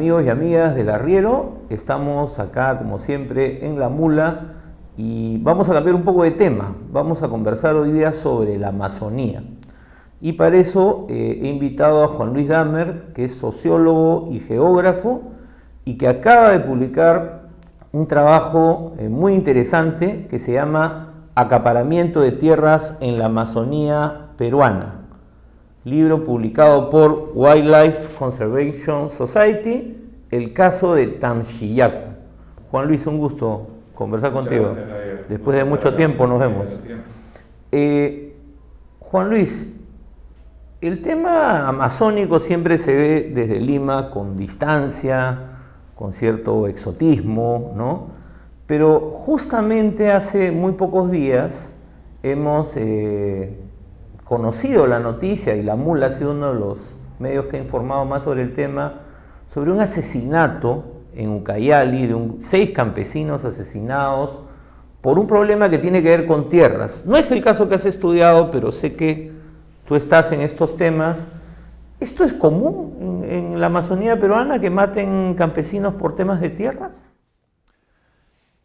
amigos y amigas del arriero, estamos acá como siempre en La Mula y vamos a cambiar un poco de tema, vamos a conversar hoy día sobre la Amazonía. Y para eso eh, he invitado a Juan Luis Damer, que es sociólogo y geógrafo y que acaba de publicar un trabajo eh, muy interesante que se llama Acaparamiento de tierras en la Amazonía peruana libro publicado por Wildlife Conservation Society, el caso de Tamshiyaku. Juan Luis, un gusto conversar contigo. Después de mucho tiempo nos vemos. Eh, Juan Luis, el tema amazónico siempre se ve desde Lima con distancia, con cierto exotismo, ¿no? Pero justamente hace muy pocos días hemos eh, conocido la noticia y la mula ha sido uno de los medios que ha informado más sobre el tema, sobre un asesinato en Ucayali de seis campesinos asesinados por un problema que tiene que ver con tierras. No es el caso que has estudiado, pero sé que tú estás en estos temas. ¿Esto es común en la Amazonía peruana que maten campesinos por temas de tierras?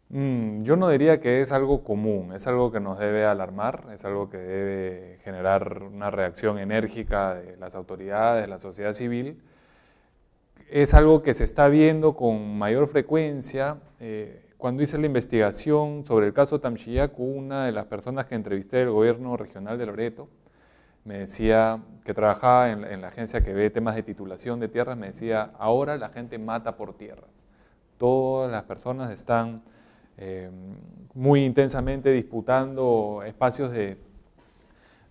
Mm, yo no diría que es algo común, es algo que nos debe alarmar, es algo que debe generar una reacción enérgica de las autoridades, de la sociedad civil. Es algo que se está viendo con mayor frecuencia. Eh, cuando hice la investigación sobre el caso Tamchillacu, una de las personas que entrevisté del gobierno regional de Loreto, me decía que trabajaba en, en, la agencia que ve temas de titulación de tierras, me decía, ahora la gente mata por tierras. Todas las personas están eh, muy intensamente disputando espacios de,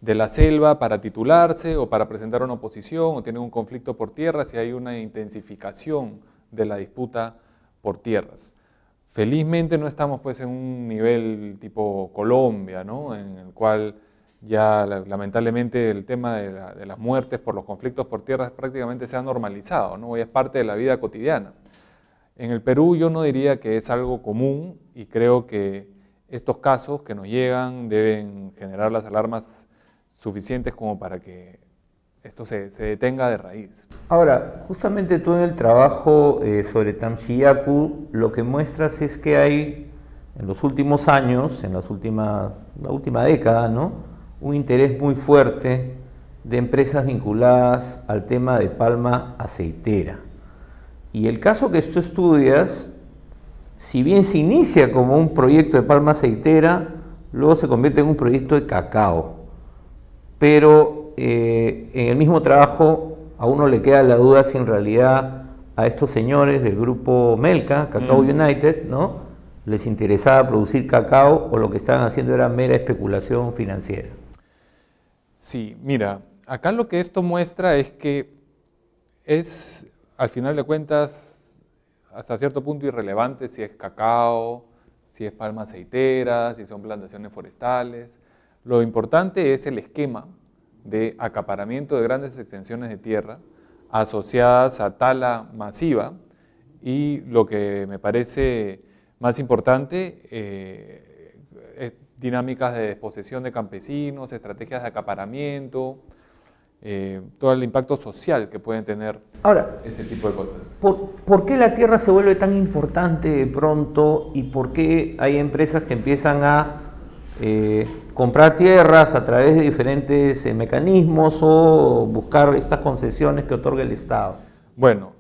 la selva para titularse o para presentar una oposición o tienen un conflicto por tierras y hay una intensificación de la disputa por tierras. Felizmente no estamos pues en un nivel tipo Colombia, en el cual ya lamentablemente el tema de, de las muertes por los conflictos por tierras prácticamente se ha normalizado, ¿no? es parte de la vida cotidiana. En el Perú yo no diría que es algo común y creo que estos casos que nos llegan deben generar las alarmas suficientes como para que esto se, detenga de raíz. Ahora, justamente tú en el trabajo eh, sobre Tamsiyaku lo que muestras es que hay en los últimos años, en las últimas, la última década, ¿no? un interés muy fuerte de empresas vinculadas al tema de palma aceitera. Y el caso que tú estudias, si bien se inicia como un proyecto de palma aceitera, luego se convierte en un proyecto de cacao. Pero eh, en el mismo trabajo a uno le queda la duda si en realidad a estos señores del grupo Melca, Cacao United, ¿no? les interesaba producir cacao o lo que estaban haciendo era mera especulación financiera. Sí, mira, acá lo que esto muestra es que es al final de cuentas, hasta cierto punto irrelevante si es cacao, si es palma aceitera, si son plantaciones forestales. Lo importante es el esquema de acaparamiento de grandes extensiones de tierra asociadas a tala masiva y lo que me parece más importante eh, es dinámicas de desposesión de campesinos, estrategias de acaparamiento, eh, todo el impacto social que pueden tener este tipo de cosas. ¿por, qué la tierra se vuelve tan importante de pronto y por qué hay empresas que empiezan a eh, comprar tierras a través de diferentes eh, mecanismos o buscar estas concesiones que otorga el Estado? Bueno,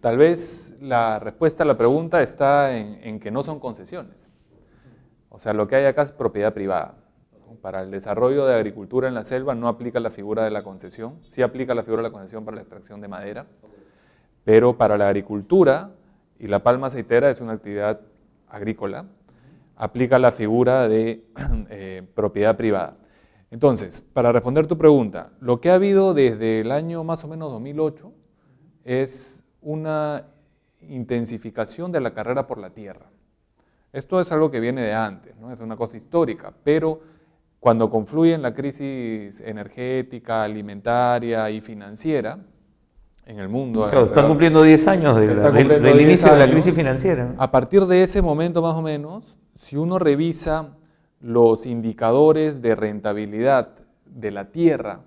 tal vez la respuesta a la pregunta está en que no son concesiones. O sea, lo que hay acá es propiedad privada para el desarrollo de agricultura en la selva no aplica la figura de la concesión, sí aplica la figura de la concesión para la extracción de madera, pero para la agricultura, y la palma aceitera es una actividad agrícola, aplica la figura de eh, propiedad privada. Entonces, para responder tu pregunta, lo que ha habido desde el año más o menos 2008 es una intensificación de la carrera por la tierra. Esto es algo que viene de antes, ¿no? es una cosa histórica, pero cuando confluyen la crisis energética, alimentaria y financiera en el mundo. Claro, están cumpliendo 10 años del, inicio de la crisis financiera. A partir de ese momento más o menos, si uno revisa los indicadores de rentabilidad de la tierra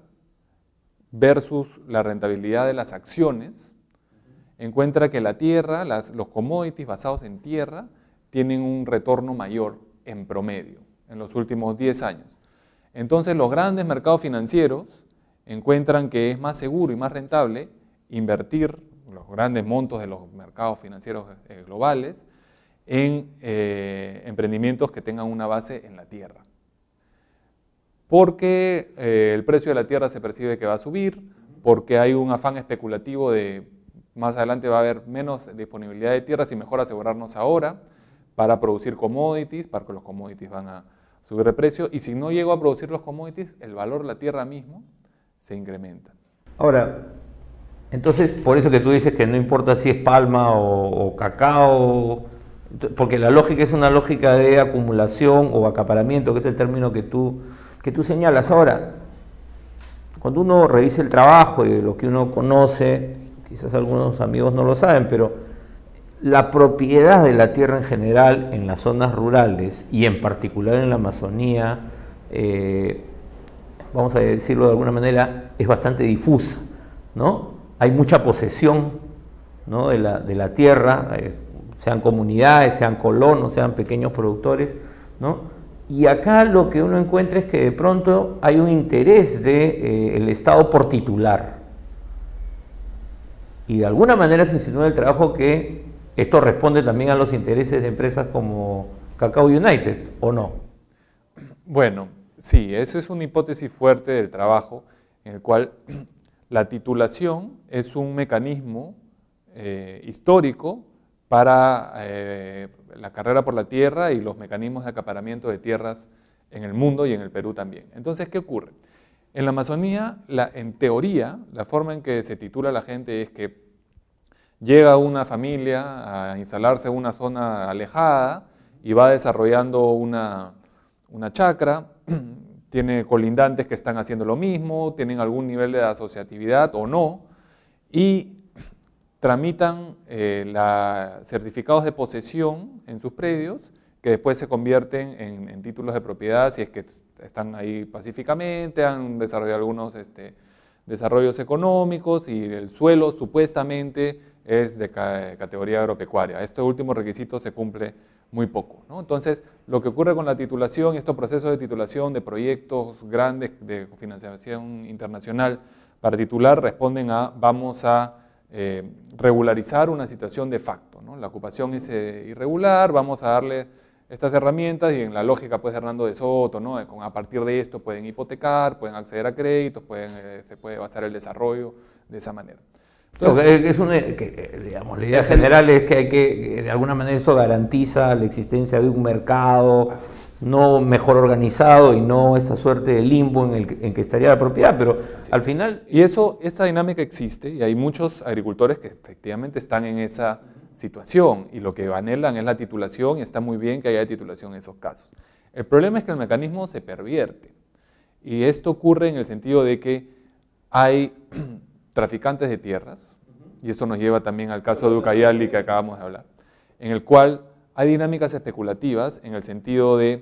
versus la rentabilidad de las acciones, encuentra que la tierra, los commodities basados en tierra, tienen un retorno mayor en promedio en los últimos 10 años. Entonces los grandes mercados financieros encuentran que es más seguro y más rentable invertir los grandes montos de los mercados financieros eh, globales en eh, emprendimientos que tengan una base en la tierra. Porque eh, el precio de la tierra se percibe que va a subir, porque hay un afán especulativo de más adelante va a haber menos disponibilidad de tierras y mejor asegurarnos ahora para producir commodities, para que los commodities van a, sobreprecio y si no llego a producir los commodities, el valor de la tierra mismo se incrementa. Ahora, entonces, por eso que tú dices que no importa si es palma o, cacao, porque la lógica es una lógica de acumulación o acaparamiento, que es el término que tú, que tú señalas. Ahora, cuando uno revise el trabajo y lo que uno conoce, quizás algunos amigos no lo saben, pero la propiedad de la tierra en general en las zonas rurales y en particular en la Amazonía, eh, vamos a decirlo de alguna manera, es bastante difusa. ¿no? Hay mucha posesión ¿no? de, la, tierra, eh, sean comunidades, sean colonos, sean pequeños productores. Y acá lo que uno encuentra es que de pronto hay un interés del de, eh, Estado por titular. Y de alguna manera se insinúa el trabajo que esto responde también a los intereses de empresas como Cacao United, ¿o no? Bueno, sí, eso es una hipótesis fuerte del trabajo, en el cual la titulación es un mecanismo eh, histórico para eh, la carrera por la tierra y los mecanismos de acaparamiento de tierras en el mundo y en el Perú también. Entonces, ¿qué ocurre? En la Amazonía, en teoría, la forma en que se titula la gente es que llega una familia a instalarse en una zona alejada y va desarrollando una, chacra, tiene colindantes que están haciendo lo mismo, tienen algún nivel de asociatividad o no, y tramitan eh, certificados de posesión en sus predios que después se convierten en, títulos de propiedad si es que están ahí pacíficamente, han desarrollado algunos este, desarrollos económicos y el suelo supuestamente es de categoría agropecuaria. Este último requisito se cumple muy poco. Entonces, lo que ocurre con la titulación estos procesos de titulación de proyectos grandes de financiación internacional para titular responden a vamos a eh, regularizar una situación de facto. La ocupación es eh, irregular, vamos a darle estas herramientas y en la lógica pues Hernando de Soto, ¿no? a partir de esto pueden hipotecar, pueden acceder a créditos, eh, se puede basar el desarrollo de esa manera. Entonces, pues, es una, eh, eh, digamos, la idea general es que hay que, eh, de alguna manera, eso garantiza la existencia de un mercado no mejor organizado y no esa suerte de limbo en el en que estaría la propiedad, pero al final... Y eso, esa dinámica existe y hay muchos agricultores que efectivamente están en esa situación y lo que anhelan es la titulación y está muy bien que haya titulación en esos casos. El problema es que el mecanismo se pervierte y esto ocurre en el sentido de que hay traficantes de tierras, y eso nos lleva también al caso de Ucayali que acabamos de hablar, en el cual hay dinámicas especulativas en el sentido de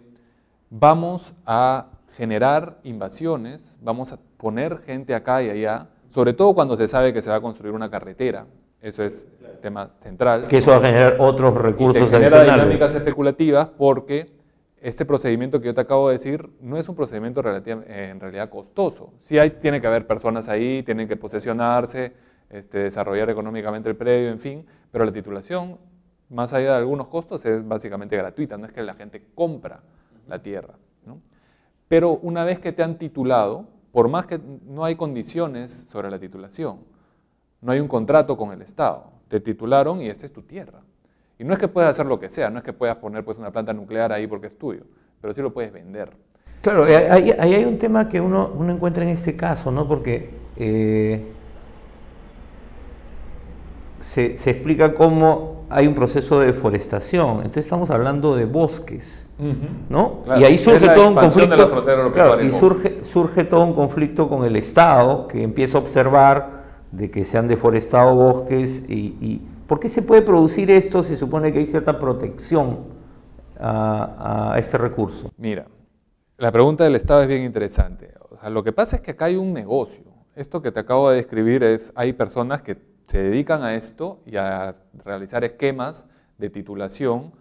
vamos a generar invasiones, vamos a poner gente acá y allá, sobre todo cuando se sabe que se va a construir una carretera, eso es el tema central. Que eso va a generar otros recursos y genera dinámicas especulativas porque este procedimiento que yo te acabo de decir no es un procedimiento eh, en realidad costoso. Sí hay, tiene que haber personas ahí, tienen que posesionarse, este, desarrollar económicamente el predio, en fin, pero la titulación, más allá de algunos costos, es básicamente gratuita, no es que la gente compra la tierra. Pero una vez que te han titulado, por más que no hay condiciones sobre la titulación, no hay un contrato con el Estado, te titularon y esta es tu tierra. Y no es que puedas hacer lo que sea, no es que puedas poner pues, una planta nuclear ahí porque es tuyo, pero sí lo puedes vender. Claro, eh, ahí, hay un tema que uno, encuentra en este caso, ¿no? Porque eh, se, explica cómo hay un proceso de deforestación. Entonces estamos hablando de bosques, y ahí surge todo un conflicto. y surge, todo un conflicto con el Estado que empieza a observar de que se han deforestado bosques y ¿Por qué se puede producir esto si supone que hay cierta protección a, este recurso? Mira, la pregunta del Estado es bien interesante. lo que pasa es que acá hay un negocio. Esto que te acabo de describir es, hay personas que se dedican a esto y a realizar esquemas de titulación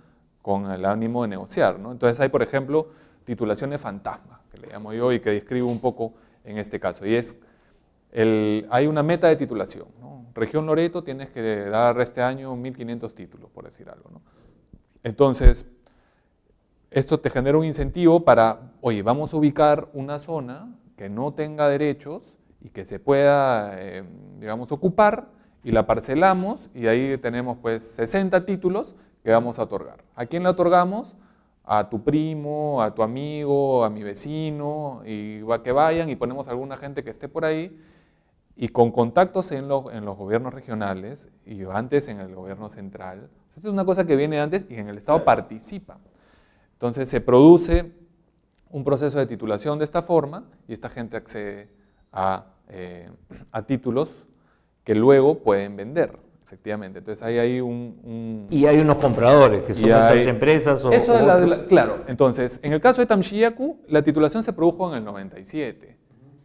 con el ánimo de negociar. ¿no? Entonces hay, por ejemplo, titulaciones fantasma, que le llamo yo y que describo un poco en este caso. Y es, el, hay una meta de titulación. ¿no? región Loreto tienes que dar este año 1.500 títulos, por decir algo. ¿no? Entonces, esto te genera un incentivo para, oye, vamos a ubicar una zona que no tenga derechos y que se pueda, em, digamos, ocupar y la parcelamos y ahí tenemos pues 60 títulos que vamos a otorgar. ¿A quién le otorgamos? A tu primo, a tu amigo, a mi vecino, y va que vayan y ponemos alguna gente que esté por ahí y con contactos en los, en los gobiernos regionales y antes en el gobierno central. Pues, esto es una cosa que viene antes y en el Estado participa. Entonces se produce un proceso de titulación de esta forma y esta gente accede a, eh, a títulos que luego pueden vender, efectivamente. Entonces ahí hay un... y hay unos compradores, que son hay, empresas o... Eso claro, entonces en el caso de Tamshiyaku, la titulación se produjo en el 97.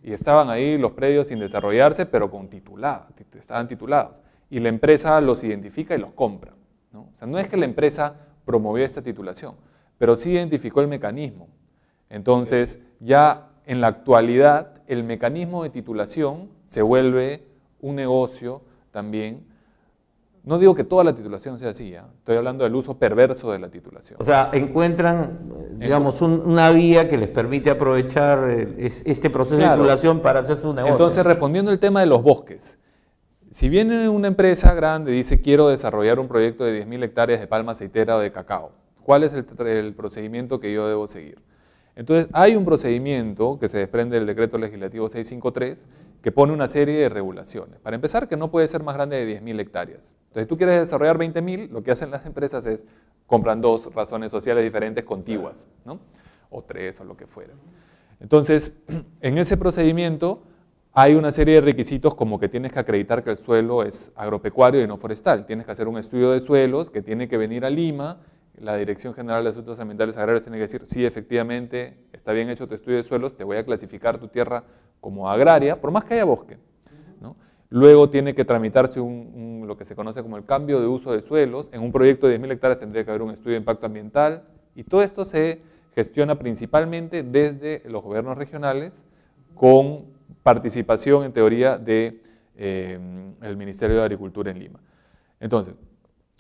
Y estaban ahí los predios sin desarrollarse, pero con titulados, estaban titulados. Y la empresa los identifica y los compra. ¿no? O sea, no es que la empresa promovió esta titulación, pero sí identificó el mecanismo. Entonces, ya en la actualidad, el mecanismo de titulación se vuelve un negocio también no digo que toda la titulación sea así, ¿eh? estoy hablando del uso perverso de la titulación. O sea, encuentran, digamos, una vía que les permite aprovechar eh, este proceso de titulación para hacer su negocio. Entonces, respondiendo al tema de los bosques, si viene una empresa grande y dice quiero desarrollar un proyecto de 10.000 hectáreas de palma aceitera o de cacao, ¿cuál es el procedimiento que yo debo seguir? Entonces, hay un procedimiento que se desprende del decreto legislativo 653 que pone una serie de regulaciones. Para empezar, que no puede ser más grande de 10.000 hectáreas. Entonces, si tú quieres desarrollar 20.000, lo que hacen las empresas es compran dos razones sociales diferentes contiguas, ¿no? o tres o lo que fuera. Entonces, en ese procedimiento hay una serie de requisitos como que tienes que acreditar que el suelo es agropecuario y no forestal, tienes que hacer un estudio de suelos que tiene que venir a Lima la Dirección General de Asuntos Ambientales Agrarios tiene que decir, sí, efectivamente, está bien hecho tu estudio de suelos, te voy a clasificar tu tierra como agraria, por más que haya bosque. Luego tiene que tramitarse lo que se conoce como el cambio de uso de suelos. En un proyecto de 10.000 hectáreas tendría que haber un estudio de impacto ambiental. Y todo esto se gestiona principalmente desde los gobiernos regionales con participación, en teoría, del de, eh, Ministerio de Agricultura en Lima. Entonces,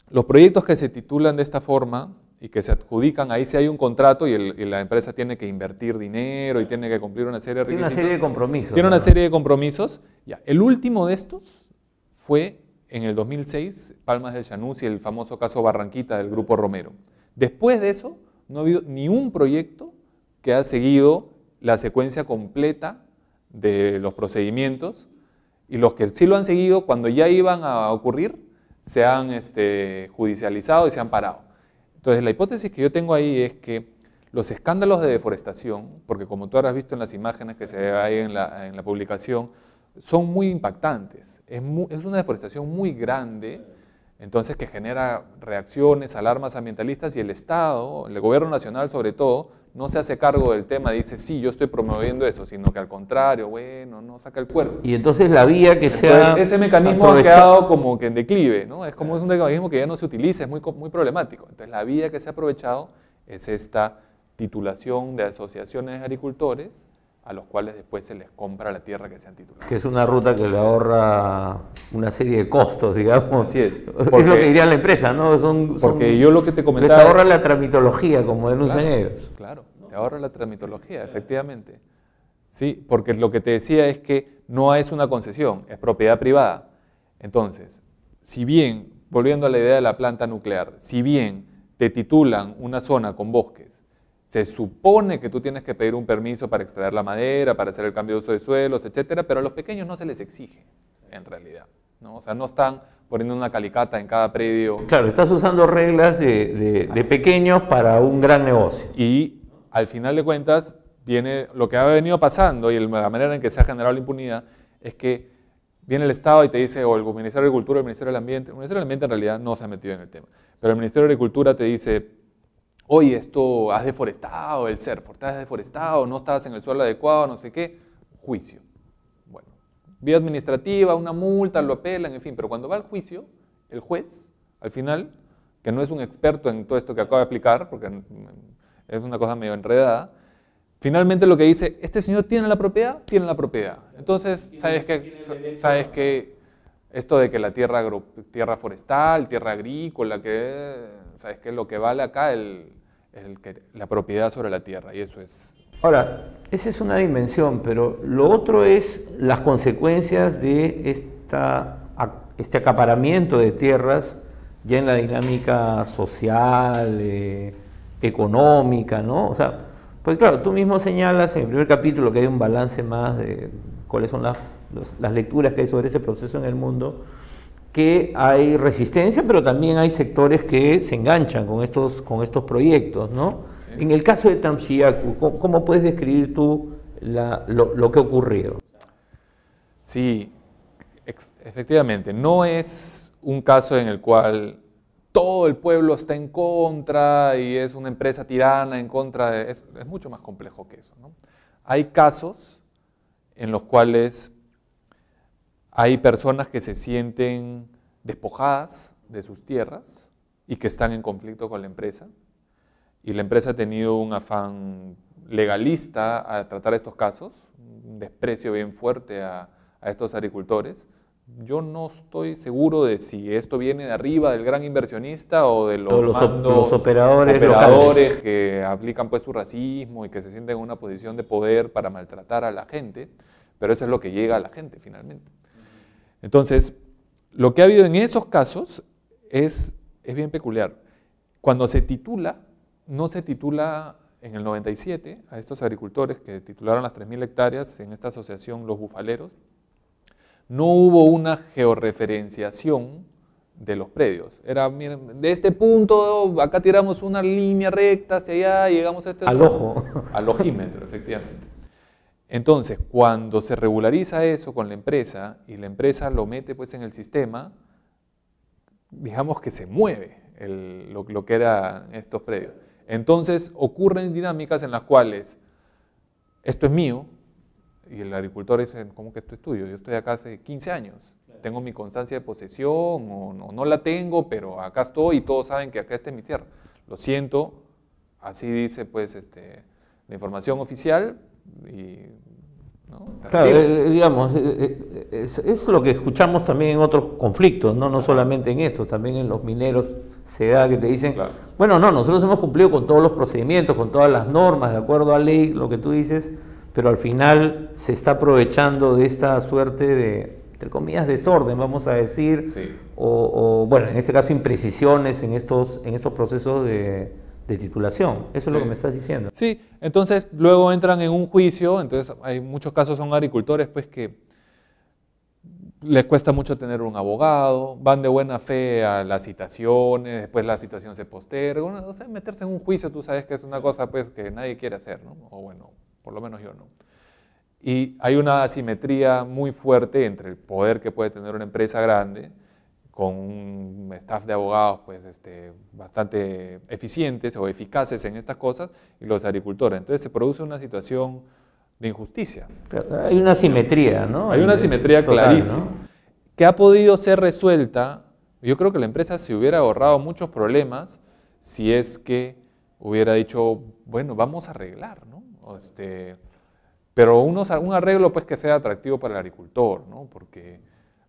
los proyectos que se titulan de esta forma y que se adjudican, ahí sí hay un contrato y, la empresa tiene que invertir dinero y tiene que cumplir una serie de requisitos. Tiene una serie de compromisos. Tiene una serie de compromisos. El último de estos fue en el 2006, Palmas del Llanús y el famoso caso Barranquita del Grupo Romero. Después de eso, no ha habido ni un proyecto que ha seguido la secuencia completa de los procedimientos y los que sí lo han seguido cuando ya iban a ocurrir se han este, judicializado y se han parado. Entonces, la hipótesis que yo tengo ahí es que los escándalos de deforestación, porque como tú habrás visto en las imágenes que se hay en la, en la publicación, son muy impactantes. Es, es, una deforestación muy grande, entonces que genera reacciones, alarmas ambientalistas y el Estado, el gobierno nacional sobre todo, no se hace cargo del tema, dice, sí, yo estoy promoviendo eso, sino que al contrario, bueno, no saca el cuerpo. Y entonces la vía que se ha... Ese mecanismo ha quedado como que en declive, ¿no? Es como es un mecanismo que ya no se utiliza, es muy, muy problemático. Entonces la vía que se ha aprovechado es esta titulación de asociaciones de agricultores a los cuales después se les compra la tierra que se han titulado. Que es una ruta que le ahorra una serie de costos, digamos. Así es. es lo que diría la empresa, ¿no? Son, porque yo lo que te comentaba... Les ahorra la tramitología, como denuncian ellos. Claro ahorra la tramitología, efectivamente. Sí, porque lo que te decía es que no es una concesión, es propiedad privada. Entonces, si bien, volviendo a la idea de la planta nuclear, si bien te titulan una zona con bosques, se supone que tú tienes que pedir un permiso para extraer la madera, para hacer el cambio de uso de suelos, etcétera, pero a los pequeños no se les exige, en realidad. ¿no? O sea, no están poniendo una calicata en cada predio. Claro, estás usando reglas de, de pequeños para un gran negocio. Y al final de cuentas, viene lo que ha venido pasando y la manera en que se ha generado la impunidad es que viene el Estado y te dice, o el Ministerio de Agricultura, el Ministerio del Ambiente, el Ministerio del Ambiente en realidad no se ha metido en el tema, pero el Ministerio de Agricultura te dice, oye, esto has deforestado, el te has deforestado, no estabas en el suelo adecuado, no sé qué, juicio. Bueno, vía administrativa, una multa, lo apelan, en fin, pero cuando va al juicio, el juez, al final, que no es un experto en todo esto que acaba de aplicar porque es una cosa medio enredada. Finalmente lo que dice, este señor tiene la propiedad, tiene la propiedad. Entonces, ¿sabes que, sabes que esto de que la tierra, tierra forestal, tierra agrícola, que sabes que lo que vale acá el, la propiedad sobre la tierra, y eso es... Ahora, esa es una dimensión, pero lo otro es las consecuencias de esta, este acaparamiento de tierras ya en la dinámica social. Eh, económica, ¿no? O sea, pues claro, tú mismo señalas en el primer capítulo que hay un balance más de cuáles son las, lecturas que hay sobre ese proceso en el mundo, que hay resistencia, pero también hay sectores que se enganchan con estos, con estos proyectos, ¿no? En el caso de Tamsiaku, ¿cómo, puedes describir tú lo, lo que ha ocurrido? Sí, efectivamente, no es un caso en el cual todo el pueblo está en contra y es una empresa tirana en contra de... Es, mucho más complejo que eso. Hay casos en los cuales hay personas que se sienten despojadas de sus tierras y que están en conflicto con la empresa. Y la empresa ha tenido un afán legalista a tratar estos casos, un desprecio bien fuerte a estos agricultores yo no estoy seguro de si esto viene de arriba del gran inversionista o de los, operadores, que aplican pues su racismo y que se sienten en una posición de poder para maltratar a la gente, pero eso es lo que llega a la gente finalmente. Entonces, lo que ha habido en esos casos es, es bien peculiar. Cuando se titula, no se titula en el 97 a estos agricultores que titularon las 3.000 hectáreas en esta asociación Los Bufaleros, no hubo una georreferenciación de los predios. Era, miren, de este punto, acá tiramos una línea recta hacia allá, llegamos a este... Al ojo. Al ojímetro, efectivamente. Entonces, cuando se regulariza eso con la empresa y la empresa lo mete pues en el sistema, digamos que se mueve lo, lo, que eran estos predios. Entonces ocurren dinámicas en las cuales esto es mío, y el agricultor dice, ¿cómo que esto es tuyo? Yo estoy acá hace 15 años. Tengo mi constancia de posesión o no, la tengo, pero acá estoy y todos saben que acá está mi tierra. Lo siento, así dice pues este, la información oficial Claro, eh, eh, digamos, eh, es, lo que escuchamos también en otros conflictos, no, no solamente en estos, también en los mineros se da que te dicen, bueno, no, nosotros hemos cumplido con todos los procedimientos, con todas las normas, de acuerdo a ley, lo que tú dices, pero al final se está aprovechando de esta suerte de, entre comillas, desorden, vamos a decir, o, bueno, en este caso imprecisiones en estos, en estos procesos de, titulación. Eso es lo que me estás diciendo. Sí, entonces luego entran en un juicio, entonces hay muchos casos son agricultores pues que les cuesta mucho tener un abogado, van de buena fe a las citaciones, después la situación se posterga, o sea, meterse en un juicio tú sabes que es una cosa pues que nadie quiere hacer, ¿no? O bueno, por lo menos yo no. Y hay una asimetría muy fuerte entre el poder que puede tener una empresa grande, con un staff de abogados pues, este, bastante eficientes o eficaces en estas cosas, y los agricultores. Entonces se produce una situación de injusticia. Hay una asimetría, ¿no? Hay una asimetría clarísima, que ha podido ser resuelta. Yo creo que la empresa se hubiera ahorrado muchos problemas si es que hubiera dicho, bueno, vamos a arreglar, ¿no? Este, pero unos, un arreglo pues, que sea atractivo para el agricultor, porque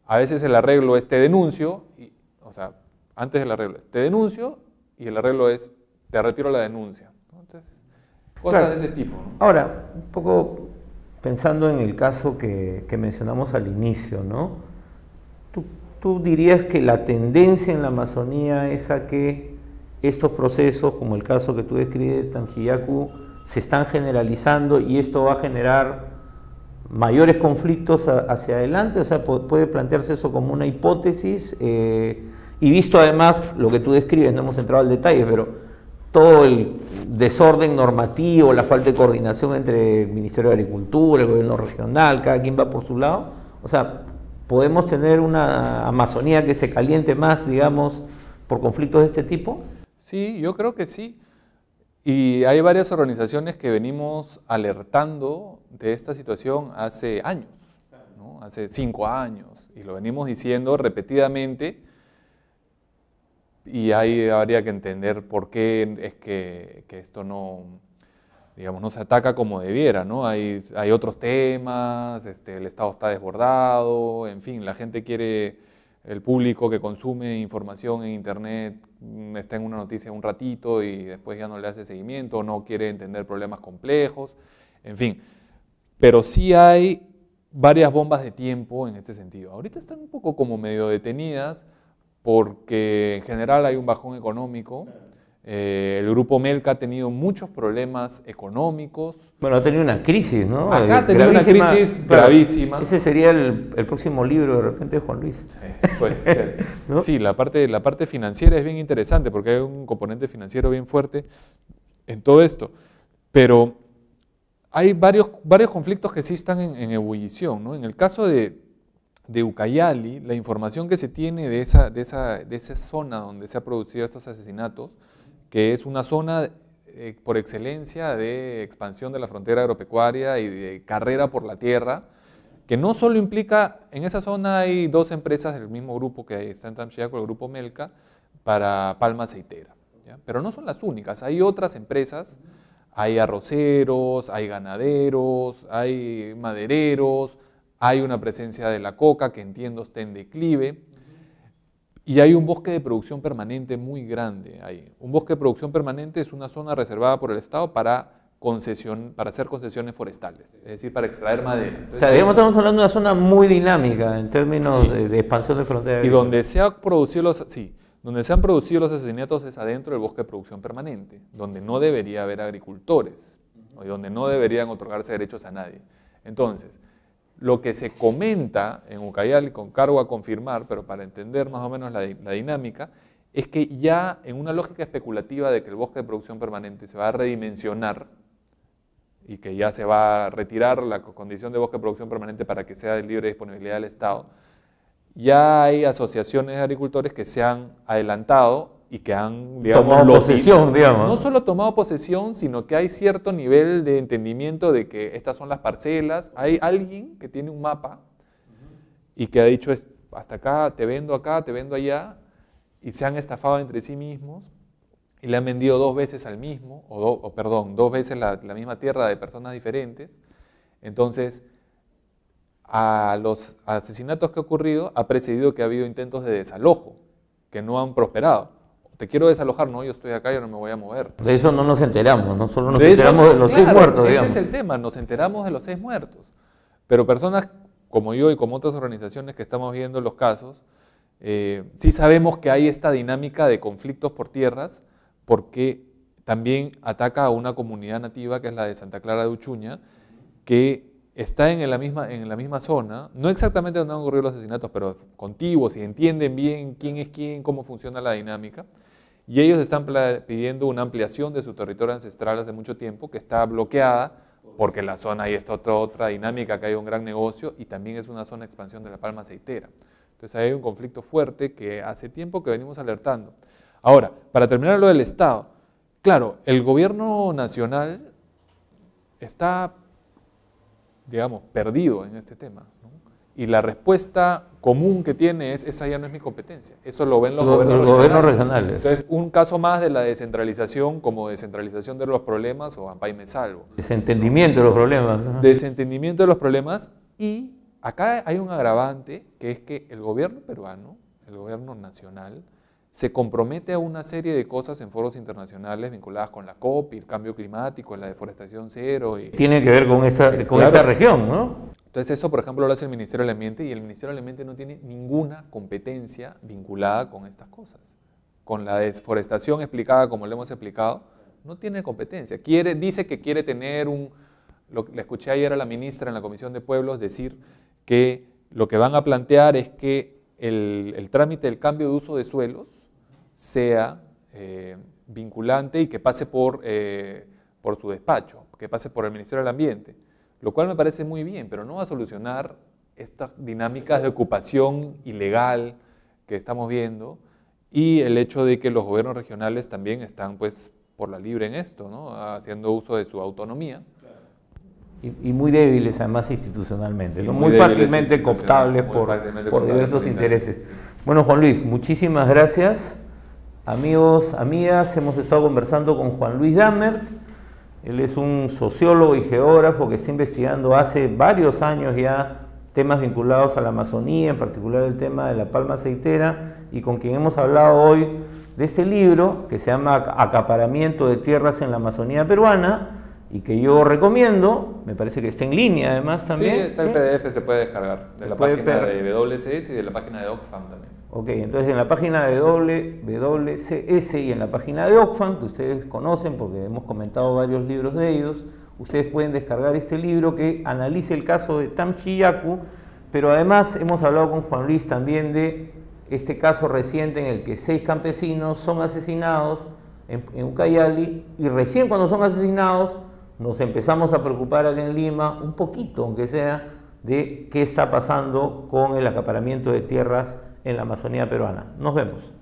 a veces el arreglo es te denuncio, y, o sea, antes del arreglo es te denuncio y el arreglo es te retiro la denuncia. cosas de ese tipo. Ahora, un poco pensando en el caso que, mencionamos al inicio, ¿no? ¿Tú, ¿Tú, dirías que la tendencia en la Amazonía es a que estos procesos, como el caso que tú describes, Tanjiyaku, se están generalizando y esto va a generar mayores conflictos hacia adelante, o sea, puede plantearse eso como una hipótesis, eh, y visto además lo que tú describes, no hemos entrado al detalle, pero todo el desorden normativo, la falta de coordinación entre el Ministerio de Agricultura, el gobierno regional, cada quien va por su lado, o sea, podemos tener una Amazonía que se caliente más, digamos, por conflictos de este tipo. Sí, yo creo que sí. Y hay varias organizaciones que venimos alertando de esta situación hace años, hace cinco años, y lo venimos diciendo repetidamente. Y ahí habría que entender por qué es que, esto no, digamos, no se ataca como debiera, ¿no? Hay, hay otros temas, este, el Estado está desbordado, en fin, la gente quiere el público que consume información en Internet mm, está en una noticia un ratito y después ya no le hace seguimiento, no quiere entender problemas complejos, en fin. Pero sí hay varias bombas de tiempo en este sentido. Ahorita están un poco como medio detenidas porque en general hay un bajón económico, eh, el grupo Melca ha tenido muchos problemas económicos. Bueno, ha tenido una crisis, ¿no? Acá ha tenido una crisis gravísima. Ese sería el, próximo libro de repente de Juan Luis. Sí, la parte, la parte financiera es bien interesante porque hay un componente financiero bien fuerte en todo esto. Pero hay varios, varios conflictos que sí están en, ebullición. En el caso de, Ucayali, la información que se tiene de esa, de esa zona donde se han producido estos asesinatos que es una zona eh, por excelencia de expansión de la frontera agropecuaria y de carrera por la tierra, que no solo implica, en esa zona hay dos empresas del mismo grupo que está en Tamchiaco, el grupo Melca, para palma aceitera. Pero no son las únicas, hay otras empresas, hay arroceros, hay ganaderos, hay madereros, hay una presencia de la coca que entiendo está en declive. Y hay un bosque de producción permanente muy grande ahí. Un bosque de producción permanente es una zona reservada por el Estado para concesión, para hacer concesiones forestales, es decir, para extraer madera. Entonces, estamos hablando de una zona muy dinámica en términos de, expansión de fronteras. Y donde se ha producido los, sí, donde se han producido los asesinatos es adentro del bosque de producción permanente, donde no debería haber agricultores, donde no deberían otorgarse derechos a nadie. Entonces, lo que se comenta en Ucayali, con cargo a confirmar, pero para entender más o menos la, la, dinámica, es que ya en una lógica especulativa de que el bosque de producción permanente se va a redimensionar y que ya se va a retirar la condición de bosque de producción permanente para que sea de libre disponibilidad del Estado, ya hay asociaciones de agricultores que se han adelantado y que han, tomado posesión, digamos. No solo tomado posesión, sino que hay cierto nivel de entendimiento de que estas son las parcelas. Hay alguien que tiene un mapa y que ha dicho, hasta acá, te vendo acá, te vendo allá, y se han estafado entre sí mismos y le han vendido dos veces al mismo, o, perdón, dos veces la, la misma tierra de personas diferentes. Entonces, a los asesinatos que ha ocurrido ha precedido que ha habido intentos de desalojo que no han prosperado te quiero desalojar, no, yo estoy acá, yo no me voy a mover. De eso no nos enteramos, no solo nos enteramos de los seis muertos, ese es el tema, nos enteramos de los seis muertos. Pero personas como yo y como otras organizaciones que estamos viendo los casos, eh, sí sabemos que hay esta dinámica de conflictos por tierras, porque también ataca a una comunidad nativa que es la de Santa Clara de Uchuña, que está en la misma, en la misma zona, no exactamente donde han ocurrido los asesinatos, pero contiguos y entienden bien quién es quién, cómo funciona la dinámica y ellos están pidiendo una ampliación de su territorio ancestral hace mucho tiempo que está bloqueada porque la zona ahí está otra, otra dinámica, que hay un gran negocio y también es una zona de expansión de la palma aceitera. Entonces hay un conflicto fuerte que hace tiempo que venimos alertando. Ahora, para terminar lo del Estado, claro, el gobierno nacional está, digamos, perdido en este tema. Y la respuesta común que tiene es esa ya no es mi competencia. Eso lo ven los, gobiernos, regionales. Entonces, un caso más de la descentralización como descentralización de los problemas o ampay me salvo. Desentendimiento de los problemas. Desentendimiento de los problemas y acá hay un agravante que es que el gobierno peruano, el gobierno nacional, se compromete a una serie de cosas en foros internacionales vinculadas con la COP, el cambio climático, la deforestación cero. Y, Tiene que ver con esa, con región, ¿no? Entonces eso, por ejemplo, lo hace el Ministerio del Ambiente y el Ministerio del Ambiente no tiene ninguna competencia vinculada con estas cosas. Con la deforestación explicada como le hemos explicado, no tiene competencia. Quiere, dice que quiere tener un... Lo, le escuché ayer a la ministra en la Comisión de Pueblos decir que lo que van a plantear es que el trámite del cambio de uso de suelos sea eh, vinculante y que pase eh, por, su despacho, que pase por el Ministerio del Ambiente, lo cual me parece muy bien, pero no va a solucionar estas dinámicas de ocupación ilegal que estamos viendo y el hecho de que los gobiernos regionales también están pues por la libre en esto, haciendo uso de su autonomía. Y, muy débiles además institucionalmente, muy, fácilmente cooptables por, por diversos intereses. Bueno, Juan Luis, muchísimas gracias. Amigos, amigas, hemos estado conversando con Juan Luis Dammert. Él es un sociólogo y geógrafo que está investigando hace varios años ya temas vinculados a la Amazonía, en particular el tema de la palma aceitera, y con quien hemos hablado hoy de este libro que se llama Acaparamiento de Tierras en la Amazonía Peruana y que yo recomiendo, me parece que está en línea además también. Sí, está en PDF, se puede descargar de la página de WCS y de la página de Oxfam también. Ok, entonces en la página de WCS y en la página de Oxfam, que ustedes conocen porque hemos comentado varios libros de ellos, ustedes pueden descargar este libro que analiza el caso de Tam pero además hemos hablado con Juan Luis también de este caso reciente en el que seis campesinos son asesinados en, en Ucayali y recién cuando son asesinados nos empezamos a preocupar aquí en Lima un poquito, aunque sea, de qué está pasando con el acaparamiento de tierras en la Amazonía peruana. Nos vemos.